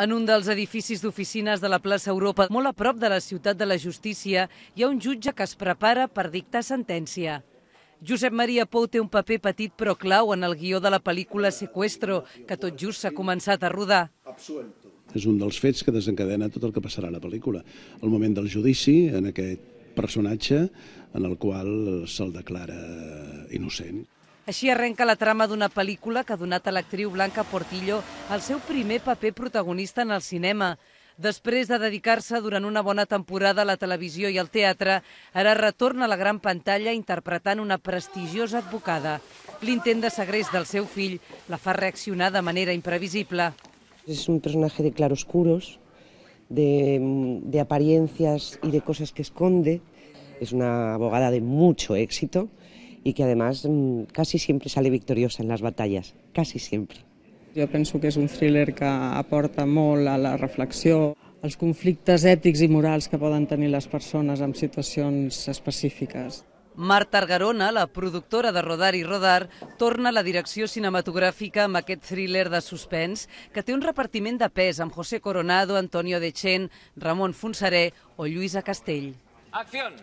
En un dels edificis d'oficines de la plaça Europa, molt a prop de la ciutat de la justícia, hi ha un jutge que es prepara per dictar sentència. Josep Maria Pou té un paper petit però clau en el guió de la pel·lícula Sequestro, que tot just s'ha començat a rodar. És un dels fets que desencadena tot el que passarà a la pel·lícula. El moment del judici, en aquest personatge en el qual se'l declara innocent. Així arrenca la trama d'una pel·lícula que ha donat a l'actriu Blanca Portillo el seu primer paper protagonista en el cinema. Després de dedicar-se durant una bona temporada a la televisió i al teatre, ara retorna a la gran pantalla interpretant una prestigiosa advocada. L'intent de segrest del seu fill la fa reaccionar de manera imprevisible. És un personatge de claroscuros, de, de apariencias i de coses que esconde. Es una abogada de mucho éxito, y que además mm, casi siempre sale victoriosa en las batallas, casi siempre. Jo penso que és un thriller que aporta molt a la reflexió, als conflictes ètics i morals que poden tenir les persones en situacions específiques. Marta Argarona, la productora de Rodar i Rodar, torna a la direcció cinematogràfica amb aquest thriller de suspens que té un repartiment de pes amb José Coronado, Antonio de Chen, Ramon Fonseré o Lluïsa Castell. Acción!